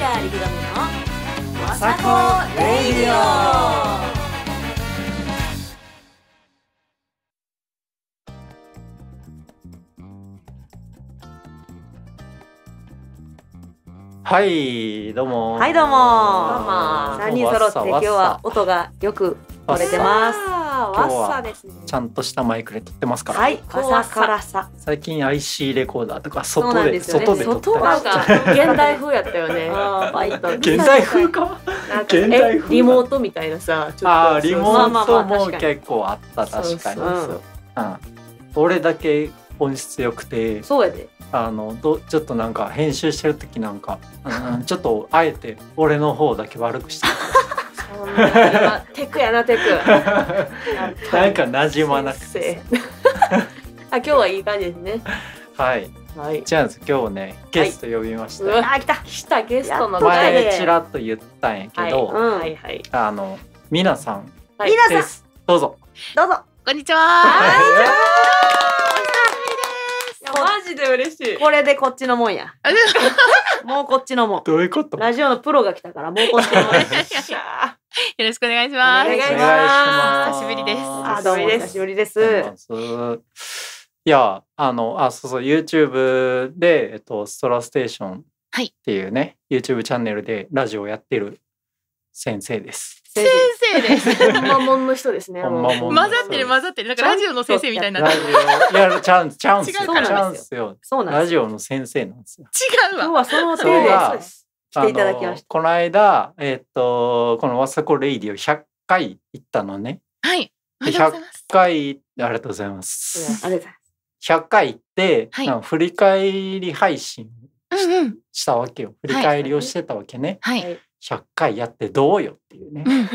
ラーリクガミのわさこレイディオはいどうもはいどうもどうも三人揃って今日は音がよく撮れてます今日はちゃんとしたマイクで撮ってますから、はい、朝からさ最近 IC レコーダーとか外でで、ね、外で撮ってま現代風やったよね バイト現代風か現代風リモートみたいなさああリモートも結構あった確かにうん。俺だけ音質良くてそうやであのどちょっとなんか編集してる時なんか、うん、ちょっとあえて俺の方だけ悪くしてテクやなテク。なんか馴染まなくて。あ今日はいい感じですね。はい。はい。じゃあ今日ねゲスト呼びました。あ来た来たゲストの前ちらっと言ったんやけど、はいはいあのみなさんさんどうぞ。どうぞ。こんにちは。マジで嬉しい。これでこっちのもんや。もうこっちのもん。どういうことラジオのプロが来たから、もうこっちのもん。よろしくお願いします。お願いします。久しぶりです。あ、どうも久しぶりです。いや、あの、あ、そうそう、YouTube で、えっと、ストラステーションっていうね、はい、YouTube チャンネルでラジオをやってる先生です。先生です。本んまの人ですね。混ざってる混ざってる。なんかラジオの先生みたいな。ラジオいやチャンチャンスよ。なんですよ。ラジオの先生なんですよ。違うわ。今日はその手で。す。来ていただきました。この間、えっ、ー、と、このわさこレイディを100回行ったのね。はい。100回、ありがとうございます。あ100回行って、はい、振り返り配信しうんうん、したわけよ。振り返りをしてたわけね。はい、100回やってどうよっていうね。ね、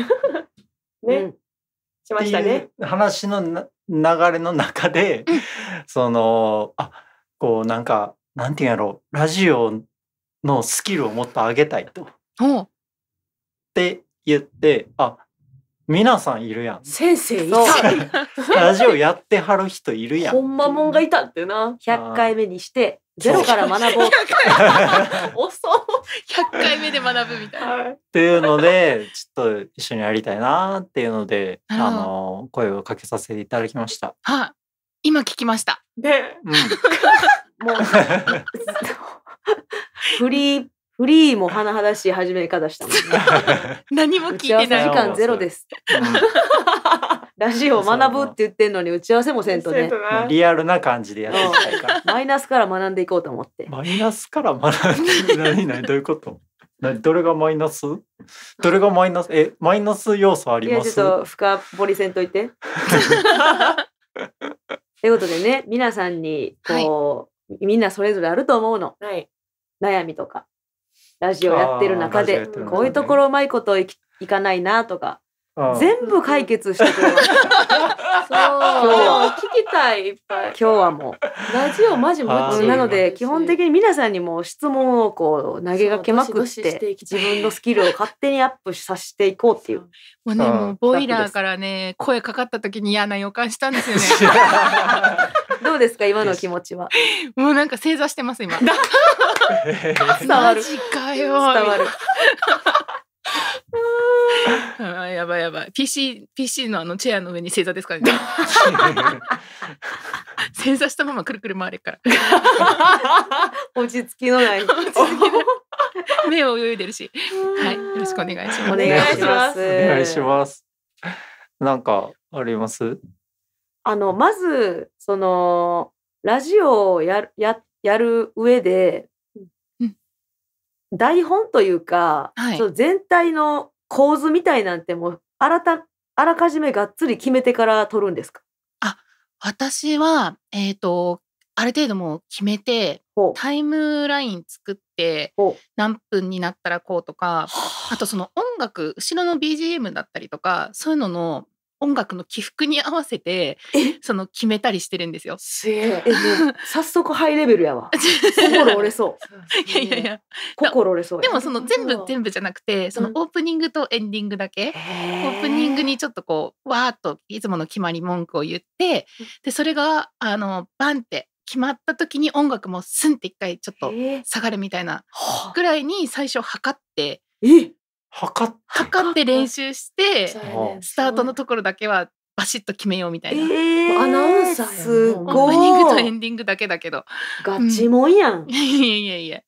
うん。しましたね。話の流れの中で、うん、その、あ、こうなんか、なんていうんやろう、ラジオのスキルをもっと上げたいと。って言って、あ、皆さんいるやん。先生いた ラジオやってはる人いるやん。ほんまもんがいたってな。100回目にして、ゼロから学ぼう。遅100回目で学ぶみたいな。っていうので、ちょっと一緒にやりたいなっていうので、あの、声をかけさせていただきました。はい、今聞きました。で、うん、もう。フリー、フリーも甚だしい始め方したもん、ね。何も聞いてない。時間ゼロです。ラジオ学ぶって言ってんのに打ち合わせもせんとね。リアルな感じでやっていきたいから。マイナスから学んでいこうと思って。マイナスから学んで、何何どういうこと何どれがマイナスどれがマイナスえ、マイナス要素ありますちょっと深掘りせんといて。ということでね、皆さんに、こう、はい、みんなそれぞれあると思うの。はい、悩みとかラジオやってる中でこういうところうまいこといかないなとか全部解決してくれました。そう。でも聞きたいいっぱい。今日はもうラジオマジもち。なので基本的に皆さんにも質問をこう投げかけまくって自分のスキルを勝手にアップさせていこうっていう。もうねもうボイラーからね声かかった時に嫌な予感したんですよね。どうですか今の気持ちは。もうなんか正座してます今。伝わる。伝わる。あやばいやばい PC, PC のあのチェアの上に正座ですからね 正座したままくるくる回れから落ち着きのない目を泳いでるしはいよろしくお願いしますお願いしますお願いしますなんかありますあのまずそのラジオをやややる上で台本というか、はい、その全体の構図みたいなんてもうあらたあらかじめがっつり決めてから撮るんですかあ私は、えーと、とある程度もう決めてタイムライン作って何分になったらこうとかあとその音楽後ろの BGM だったりとかそういうのの音楽の起伏に合わせてその決めたりしてるんですよ。すげえ。早速ハイレベルやわ。心折れそう。いやいやいや。心折れそう。でもその全部全部じゃなくてそのオープニングとエンディングだけ、うん、オープニングにちょっとこうわーっといつもの決まり文句を言ってでそれがあのバンって決まった時に音楽もスンって一回ちょっと下がるみたいなぐらいに最初測って。え測って測って練習してスタートのところだけはバシッと決めようみたいな、えー、アナウンサーすごいオープニングとエンディングだけだけどガチもんやん、うん、いやいやいや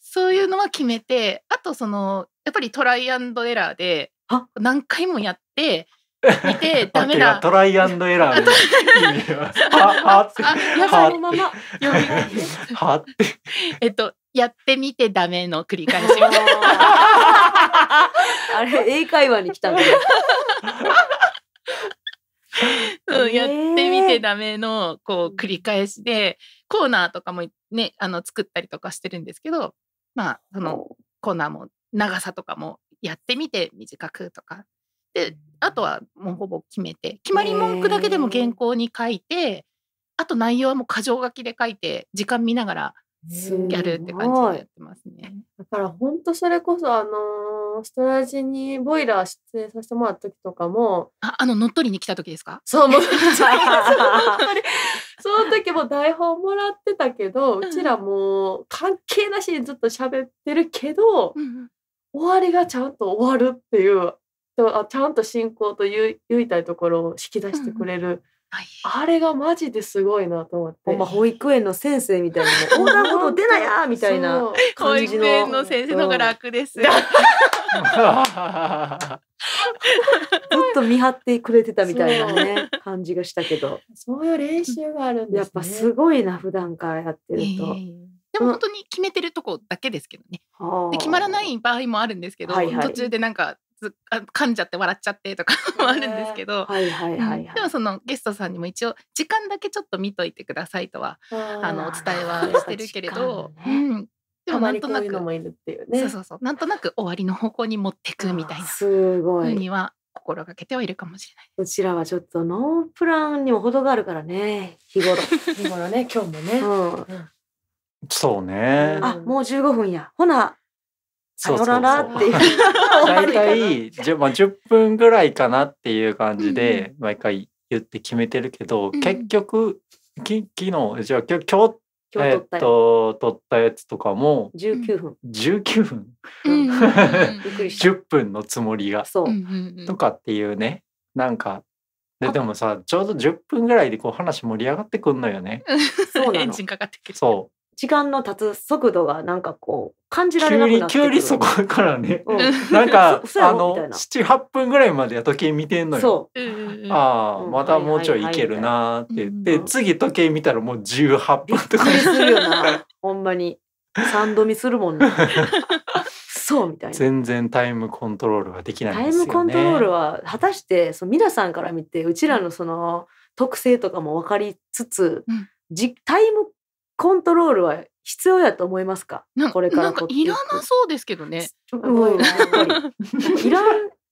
そういうのは決めてあとそのやっぱりトライアンドエラーで何回もやって 見てダメだトライアンドエラーではははははははっは やってみてダメの繰り返し。あれ、英会話に来たんだうん、やってみてダメのこう繰り返しでコーナーとかもねあの作ったりとかしてるんですけどまあそのコーナーも長さとかもやってみて短くとかであとはもうほぼ決めて決まり文句だけでも原稿に書いてあと内容はもう箇条書きで書いて時間見ながらギャルって感じでやってますね。だから本当それこそあのー、ストラジにボイラー出演させてもらった時とかもああの乗っ取りに来た時ですかそうもう その時も台本もらってたけどうちらもう関係なしにずっと喋ってるけど、うん、終わりがちゃんと終わるっていうあちゃんと進行と言いたいところを引き出してくれる。うんあれがマジですごいなと思って。まあ、保育園の先生みたいな、横断歩道出なやみたいな保育園の先生の方が楽です。ずっと見張ってくれてたみたいなね感じがしたけどそういう練習があるんです、ね、やっぱすごいな普段からやってると、えー、でも本当に決めてるとこだけですけどね、で決まらない場合もあるんですけど、はいはい、途中でなんか噛んじゃって笑っちゃってとか もあるんですけど、はははいいいでもそのゲストさんにも一応時間だけちょっと見といてくださいとはあのお伝えはしてるけれど、うん、でもなんとなくそうそうそうなんとなく終わりの方向に持ってくみたいなすごい。には心がけてはいるかもしれない。こちらはちょっとノープランにも程があるからね日頃 日頃ね今日もね。うん、そうね。あもう15分や。ほなさよならっていう。大体、まあ、10分ぐらいかなっていう感じで、毎回言って決めてるけど、うん、結局、き昨日、じゃあ今日、今日えっと、撮ったやつとかも19分19分、うん、10 分のつもりがとかっていうねなんかででもさちょうど10分ぐらいでこう話盛り上がってくんのよね。そうエンジンかかってくるそう時間の経つ速度がなんかこう感じられなくなって急に急にそこからね、うん、なんか あの七八分ぐらいまでや時計見てんのよ。ああ、うん、またもうちょいいけるなって言って、次時計見たらもう十八分とか。びっするよなほんまに三度見するもんね。そうみたいな全然タイムコントロールはできない、ね、タイムコントロールは果たしてその皆さんから見てうちらのその特性とかも分かりつつ、うん、じタイムコントロールは必要やと思いますかかこれからいらなそうですけどね。いら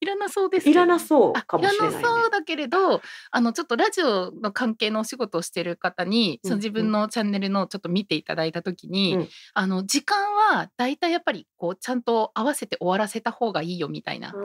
いらなそうです、いらなそうかもしれない、ね、いらなそうだけれどあのちょっとラジオの関係のお仕事をしてる方に、うん、その自分のチャンネルのちょっと見ていただいた時に、うん、あの時間はだいたいやっぱりこうちゃんと合わせて終わらせた方がいいよみたいなふう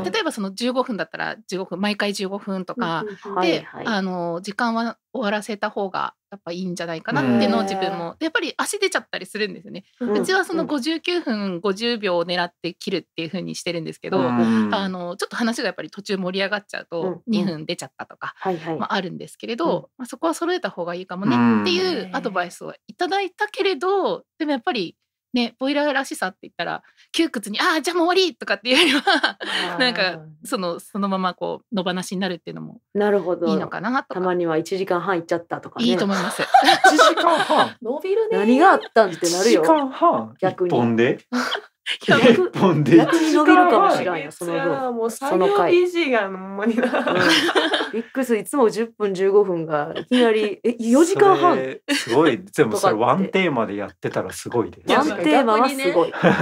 に例えばその15分だったら15分毎回15分とか、で、はいはい、あの時間は終わらせた方がやっぱいいんじゃないかなっていうのを自分もやっぱり足出ちゃったりするんですね、うちはその59分50秒を狙って切るっていう風にしてるんですけど、あのちょっと話がやっぱり途中盛り上がっちゃうと2分出ちゃったとか、まあ、るんですけれど、まそこは揃えた方がいいかもねっていうアドバイスをいただいたけれどでもやっぱりね、ボイラーらしさって言ったら窮屈に「ああじゃあもう終わり!」とかっていうよりはなんかそのそのままこう野放しになるっていうのもなるほどいいのかなとたまには1時間半いっちゃったとか、ね、いいと思います1時間半 伸びるね何があったんってなるよ時間半逆に1本で1本で一時伸びるかもしれんよその分もうその回 PC がほんまにな、ビックスいつも十分十五分がいきなりえ四時間半すごい全部それワンテーマでやってたらすごいでワンテーマはすごい、できそう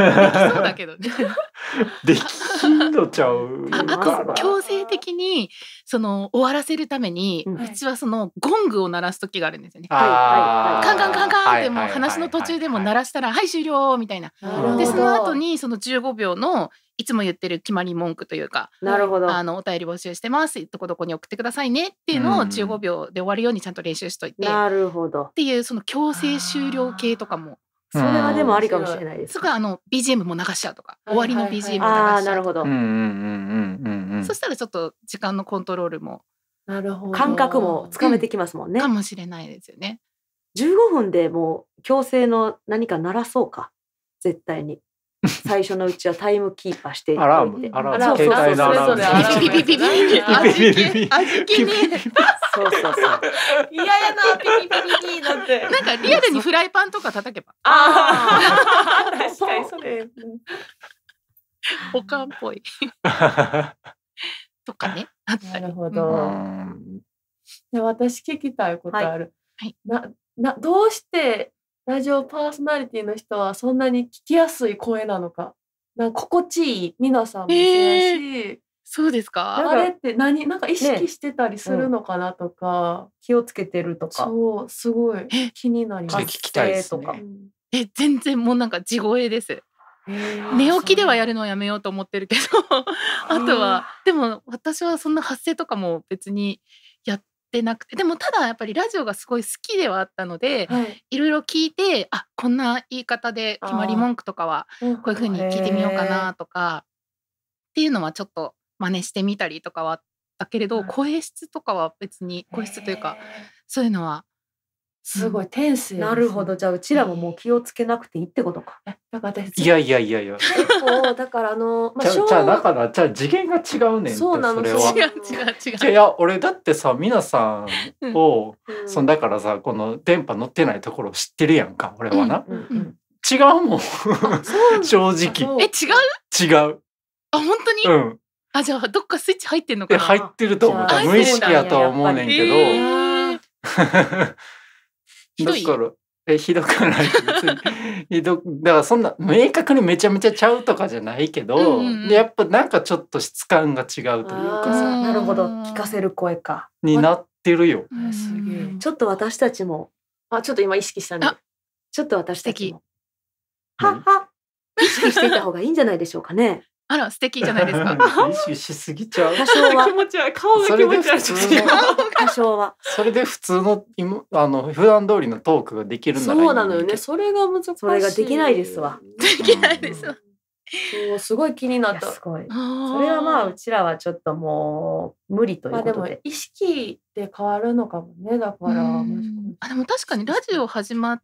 だけどね できんのちゃう強制的にその終わらせるために、ううちはそのゴングを鳴らす時があるんですよね、はいはい、カンカンカンカンってもう話の途中でも鳴らしたら「はい終了」みたいなでその後にその15秒のいつも言ってる決まり文句というかなるほどあのお便り募集してますどこどこに送ってくださいねっていうのを15秒で終わるようにちゃんと練習しといて、なるほどっていうその強制終了形とかもそれはでもありかもしれないです。とかあの BGM も流しちゃうとか、終わりの BGM 流しちゃうなるほど。そしたらちょっと時間のコントロールも、なるほど。感覚もつかめてきますもんね。かもしれないですよね。15分でもう強制の何か鳴らそうか絶対に。最初のうちはタイムキーパーしていてアラームアラーム携うのアラう。ムピピピピピピピピピピピピピピピピピそうそうそう嫌やなピピピピピなんてなんかリアルにフライパンとか叩けばああ確かにそれ保管っぽいとかねなるほどで私聞きたいことあるななどうしてラジオパーソナリティの人はそんなに聞きやすい声なのか。なんか心地いい皆さんもそうし、えー、そうですかあれって何なんか意識してたりするのかなとか、ねうん、気をつけてるとかそうすごい気になります聞きたいです、ね、え全然もうなんか地声です、寝起きではやるのをやめようと思ってるけど あとは、でも私はそんな発声とかも別にてなくてでもただやっぱりラジオがすごい好きではあったので、はい、いろいろ聞いてあこんな言い方で決まり文句とかはこういうふうに聞いてみようかなとかっていうのはちょっと真似してみたりとかはあったけれど、声質とかは別に声質というかそういうのはすごい天性、ね、なるほどじゃあうちらももう気をつけなくていいってことか。だから私いやいやいやいや。結構だからあの、まあ、じゃじゃだからじゃ次元が違うねんそうなの違う違う違う。いや俺だってさ皆さんを、うん、そんだからさこの電波乗ってないところを知ってるやんか俺はな。うんうんうん、違うもん正直。え違う違う。あ本当に、うん、あじゃあどっかスイッチ入ってんのかな入ってると思う無意識やとは思うねんけど。ひどいだからえひどくない ひどだからそんな明確にめちゃめちゃちゃうとかじゃないけど、うんうん、でやっぱなんかちょっと質感が違うというかさなるほど聞かせる声かになってるよすげえちょっと私たちもあちょっと今意識したで、ちょっと私たちもはは意識していた方がいいんじゃないでしょうかねあら素敵じゃないですか。意 識しすぎちゃう。多少は気持ち悪顔が気持ちち悪い。多少は。それで普通の 今あの普段通りのトークができるそうなのよね。それが難しい。それができないですわ。できないですわ。そうすごい気になった。すごい。それはまあうちらはちょっともう無理ということで。まあ、でも意識で変わるのかもね。だから。あでも確かにラジオ始まっ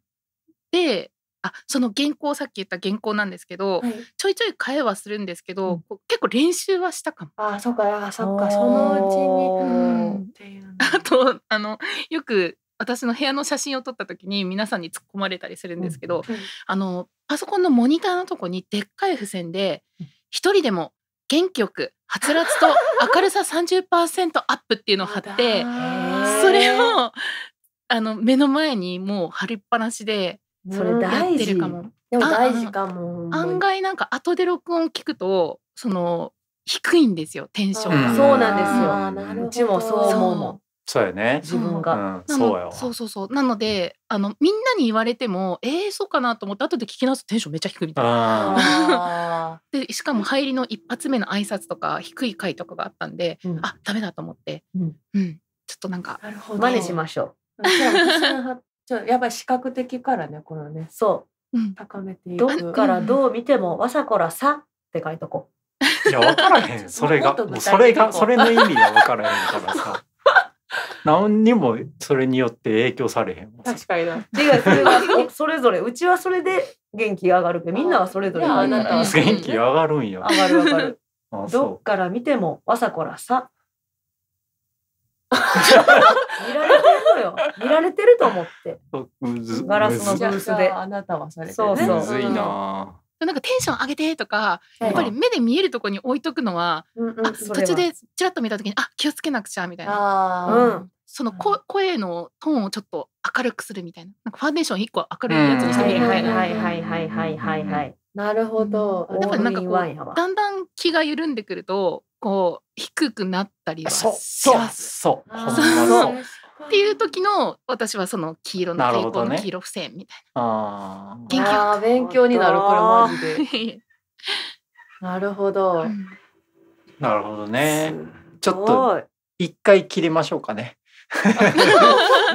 てあその原稿さっき言った原稿なんですけど、はい、ちょいちょい変えはするんですけど、うん、結構練習はしたかも。あそうかそっかそのうちに、うん、あ とあのよく私の部屋の写真を撮った時に皆さんに突っ込まれたりするんですけど、うんうん、あのパソコンのモニターのとこにでっかい付箋で一人でも元気よくはつらつと明るさ30%アップっていうのを貼ってそれをあの目の前にもう貼りっぱなしでそれ大事かも。でも大事かも。案外なんか後で録音聞くとその低いんですよテンションが。そうなんですよ。うちもそう思うそうよね。自分が。そうそうそうなので、あの、みんなに言われても、ええそうかなと思って、後で聞き直すとテンションめっちゃ低いみたいな。で、しかも入りの一発目の挨拶とか、低い回とかがあったんで、あ、ダメだと思って。うん。ちょっとなんか。真似しましょう。ちょやっぱり視覚的からねこのねそう、高めていくどっからどう見ても「わさこらさ」って書いとこういや分からへん それがそれがそれの意味が分からへんからさ 何にもそれによって影響されへん確かになでそれがそれぞれうちはそれで元気が上がるけどみんなはそれぞれ元気上がるんや上がる上がるどっから見てもわさこらさ 見られてるよ見られてると思ってガラスのブースであなたはされて、ね、そうそうむずいななんかテンション上げてとか、やっぱり目で見えるとこに置いとくのは、途中でちらっと見た時にあ気をつけなくちゃみたいな、そのこ、声のトーンをちょっと明るくするみたいななんかファンデーション1個明るいやつにしてみるみたいな。はいはいはいはいはいはい、なるほど。だからなんかこうだんだん気が緩んでくるとこう低くなったりはします。そうそう。そうっていう時の私はその黄色の蛍光の黄色付箋みたいな。ああ勉強になるこれマジで。なるほど。なるほどね。ちょっと一回切りましょうかね。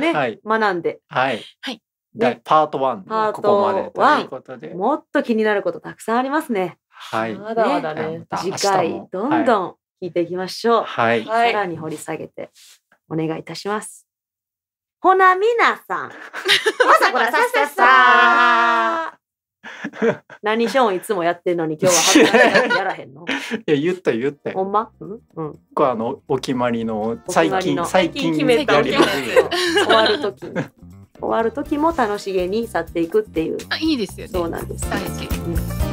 ね、はい、学んで。はい。はい。ね、パート1ここまでということでもっと気になることたくさんありますねはいまだまだね、次回どんどん聞いていきましょうはい、さらに掘り下げてお願いいたしますほなみなさん。ま さこらさささ。何ショーンいつもやってんのに今日はやらへんの いや言った言ったほんまうんうんあのお決まりの最近の最近決めた終わる時終わる時も楽しげに去っていくっていうあいいですよねそうなんです大事、うん